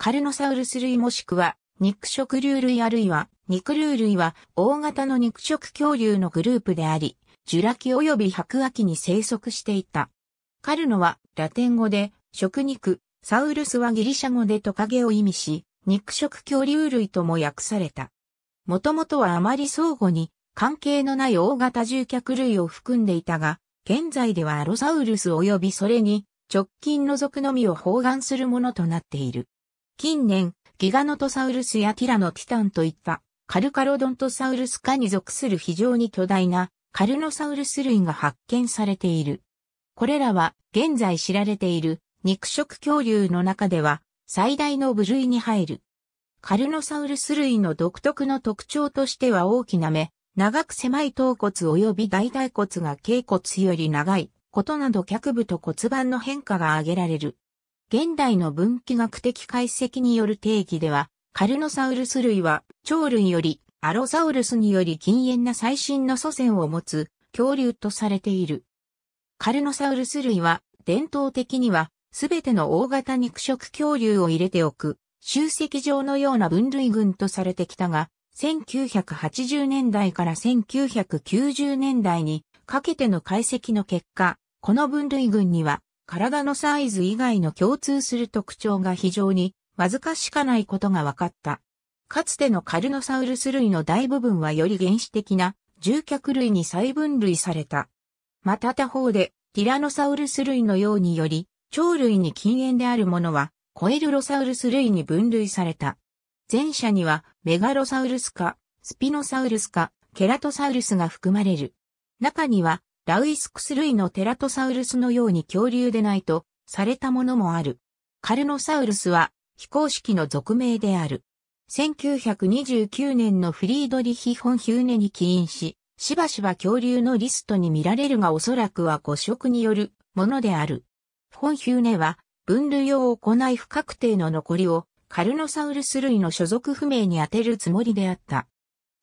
カルノサウルス類もしくは肉食竜類あるいは肉竜類は大型の肉食恐竜のグループであり、ジュラ紀及び白亜紀に生息していた。カルノはラテン語で食肉、サウルスはギリシャ語でトカゲを意味し、肉食恐竜類とも訳された。もともとはあまり相互に関係のない大型獣脚類を含んでいたが、現在ではアロサウルス及びそれに直近の属のみを包含するものとなっている。近年、ギガノトサウルスやティラノティタンといったカルカロドントサウルス科に属する非常に巨大なカルノサウルス類が発見されている。これらは現在知られている肉食恐竜の中では最大の部類に入る。カルノサウルス類の独特の特徴としては大きな目、長く狭い頭骨及び大腿骨が頸骨より長いことなど脚部と骨盤の変化が挙げられる。現代の分岐学的解析による定義では、カルノサウルス類は、鳥類より、アロサウルスにより禁煙な最新の祖先を持つ、恐竜とされている。カルノサウルス類は、伝統的には、すべての大型肉食恐竜を入れておく、集積場のような分類群とされてきたが、1980年代から1990年代にかけての解析の結果、この分類群には体のサイズ以外の共通する特徴が非常に難しかないことが分かった。かつてのカルノサウルス類の大部分はより原始的な獣脚類に再分類された。また他方でティラノサウルス類のようにより鳥類に禁煙であるものはコエルロサウルス類に分類された。前者にはメガロサウルスかスピノサウルスかケラトサウルスが含まれる。中にはラウイスクス類のテラトサウルスのように恐竜でないとされたものもある。カルノサウルスは非公式の俗名である。1929年のフリードリヒ・フォン・ヒューネに起因し、しばしば恐竜のリストに見られるがおそらくは誤植によるものである。フォン・ヒューネは分類を行い不確定の残りをカルノサウルス類の所属不明に当てるつもりであった。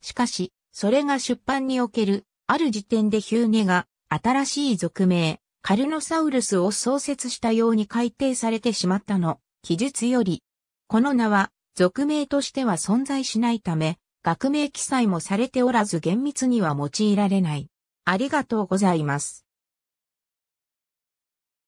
しかし、それが出版における、ある時点でヒューネが新しい俗名、カルノサウルスを創設したように改定されてしまったの、記述より。この名は、俗名としては存在しないため、学名記載もされておらず厳密には用いられない。ありがとうございます。